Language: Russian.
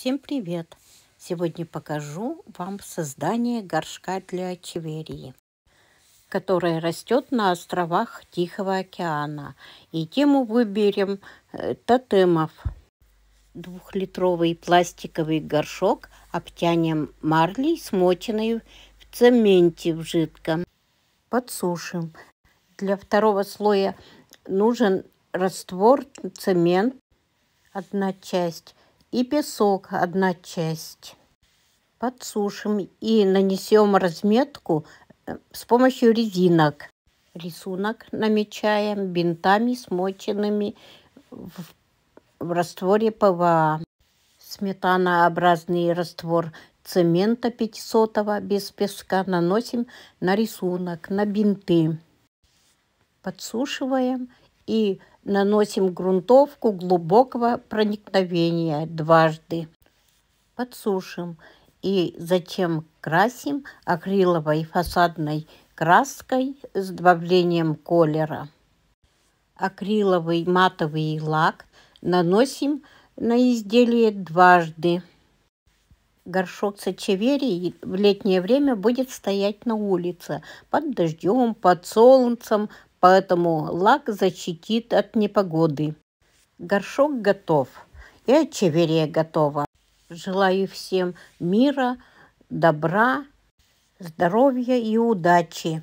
Всем привет! Сегодня покажу вам создание горшка для чеверии, которая растет на островах Тихого океана. И тему выберем э, тотемов. Двухлитровый пластиковый горшок обтянем марлей, смоченной в цементе в жидком. Подсушим. Для второго слоя нужен раствор цемент, одна часть и песок одна часть. Подсушим и нанесем разметку э, с помощью резинок. Рисунок намечаем бинтами, смоченными в, в растворе ПВА. Сметанообразный раствор цемента 500 без песка наносим на рисунок, на бинты. Подсушиваем и наносим грунтовку глубокого проникновения дважды. Подсушим и затем красим акриловой фасадной краской с добавлением колера. Акриловый матовый лак наносим на изделие дважды. Горшок сочеверий в летнее время будет стоять на улице под дождем, под солнцем, поэтому лак защитит от непогоды. Горшок готов и очеверия готова. Желаю всем мира, добра, здоровья и удачи.